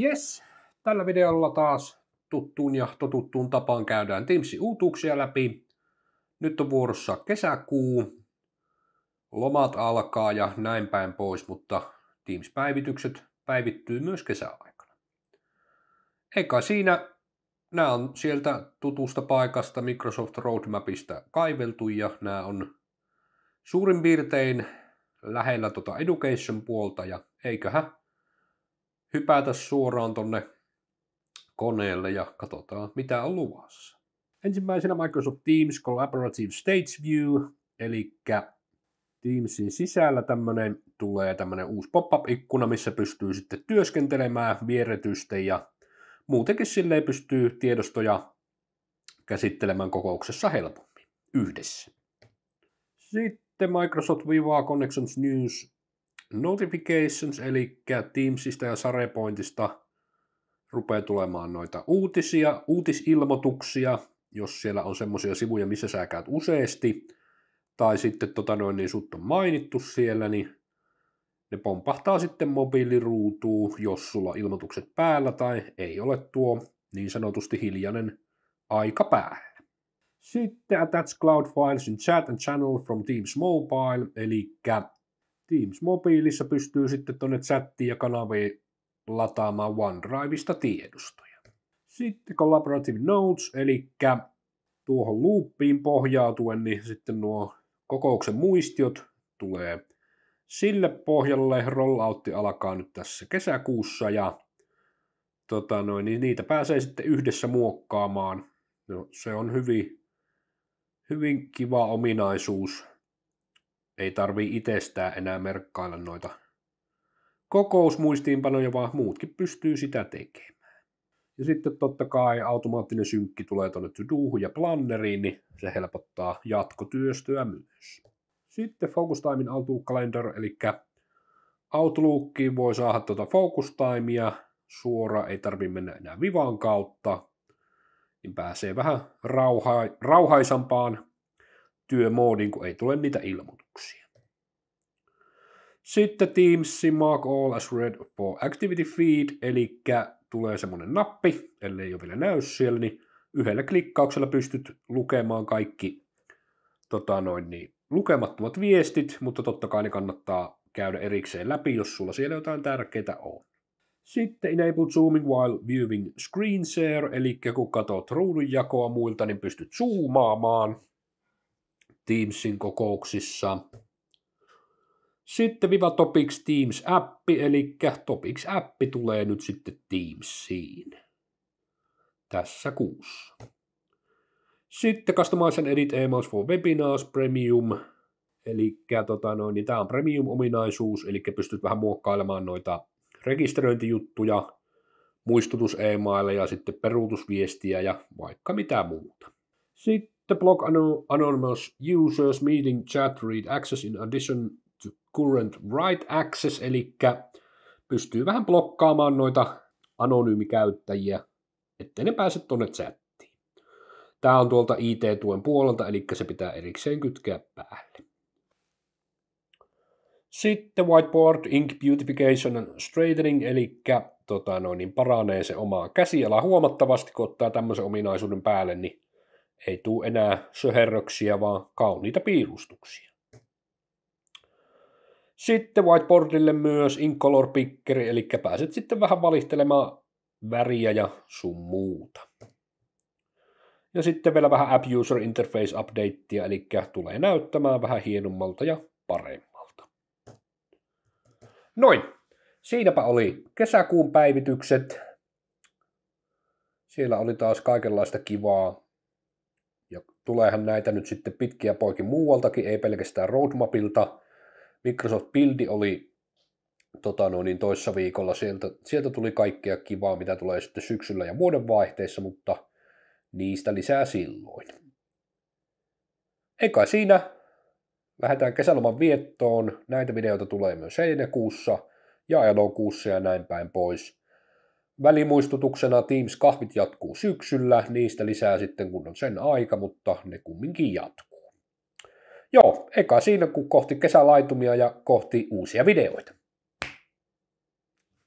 Yes, tällä videolla taas tuttuun ja totuttuun tapaan käydään Teamsin uutuuksia läpi. Nyt on vuorossa kesäkuu, lomat alkaa ja näin päin pois, mutta Teams-päivitykset päivittyy myös kesäaikana. Eikä siinä, nämä on sieltä tutusta paikasta Microsoft Roadmapista kaiveltu ja nämä on suurin piirtein lähellä tuota education puolta ja eiköhän hypätä suoraan tonne koneelle ja katsotaan, mitä on luvassa. Ensimmäisenä Microsoft Teams Collaborative Stage View, eli Teamsin sisällä tämmönen, tulee tämmöinen uusi pop-up-ikkuna, missä pystyy sitten työskentelemään vieretystä ja muutenkin silleen pystyy tiedostoja käsittelemään kokouksessa helpommin yhdessä. Sitten Microsoft Viva Connections News notifications, eli Teamsista ja Sarepointista rupeaa tulemaan noita uutisia, uutisilmoituksia, jos siellä on semmoisia sivuja, missä sä käyt useasti, tai sitten tota noin, niin sut on mainittu siellä, niin ne pompahtaa sitten mobiiliruutuun, jos sulla on ilmoitukset päällä tai ei ole tuo niin sanotusti hiljainen aika päällä. Sitten attach cloud files in chat and channel from Teams Mobile, eli Teams mobiilissa pystyy sitten tuonne chattiin ja kanaviin lataamaan OneDriveista tiedostoja. Sitten Collaborative Notes, eli tuohon loopiin pohjautuen, niin sitten nuo kokouksen muistiot tulee sille pohjalle. Rolloutti alkaa nyt tässä kesäkuussa ja tota noin, niin niitä pääsee sitten yhdessä muokkaamaan. No, se on hyvin, hyvin kiva ominaisuus ei tarvii itsestään enää merkkailla noita kokousmuistiinpanoja, vaan muutkin pystyy sitä tekemään. Ja sitten totta kai automaattinen synkki tulee tuonne Duhu ja planneriin, niin se helpottaa jatkotyöstöä myös. Sitten Focus Timein Outlook Calendar, eli Outlookiin voi saada tuota Focus Timea suora, ei tarvi mennä enää Vivan kautta, niin pääsee vähän rauha, rauhaisampaan työmoodiin, kun ei tule niitä ilmoituksia. Sitten Teams Mark All as Red for Activity Feed, eli tulee semmoinen nappi, ellei ole vielä näy siellä, niin yhdellä klikkauksella pystyt lukemaan kaikki tota noin, niin, lukemattomat viestit, mutta totta kai ne kannattaa käydä erikseen läpi, jos sulla siellä jotain tärkeää on. Sitten enable zooming while viewing screen share, eli kun katsot ruudun jakoa muilta, niin pystyt zoomaamaan Teamsin kokouksissa. Sitten Viva Topics Teams-appi, eli Topics-appi tulee nyt sitten Teamsiin tässä kuussa. Sitten Customize Edit Emails for Webinars Premium, eli tota noin, niin tämä on Premium-ominaisuus, eli pystyt vähän muokkailemaan noita rekisteröintijuttuja, muistutus ja sitten peruutusviestiä ja vaikka mitä muuta. Sitten The block anonymous users meeting chat read access in addition to current write access, eli pystyy vähän blokkaamaan noita anonyymikäyttäjiä, ettei ne pääse tuonne chattiin. Tämä on tuolta IT-tuen puolelta, eli se pitää erikseen kytkeä päälle. Sitten whiteboard, ink beautification and straightening, eli tota, noin, niin paranee se omaa käsialaa huomattavasti, kun ottaa tämmöisen ominaisuuden päälle, niin ei tule enää söherröksiä, vaan kauniita piirustuksia. Sitten whiteboardille myös incolor picker eli pääset sitten vähän valihtelemaan väriä ja sun muuta. Ja sitten vielä vähän App User Interface Updatea, eli tulee näyttämään vähän hienommalta ja paremmalta. Noin, siinäpä oli kesäkuun päivitykset. Siellä oli taas kaikenlaista kivaa. Ja tuleehan näitä nyt sitten pitkiä poikin muualtakin, ei pelkästään roadmapilta. Microsoft Buildi oli tota no, niin toissa viikolla, sieltä, sieltä tuli kaikkea kivaa, mitä tulee sitten syksyllä ja vaihteessa, mutta niistä lisää silloin. Eikä siinä. Lähdetään kesäloman viettoon. Näitä videoita tulee myös heinäkuussa ja elokuussa ja näin päin pois. Välimuistutuksena Teams kahvit jatkuu syksyllä, niistä lisää sitten kun on sen aika, mutta ne kumminkin jatkuu. Joo, eka siinä kun kohti kesälaitumia ja kohti uusia videoita.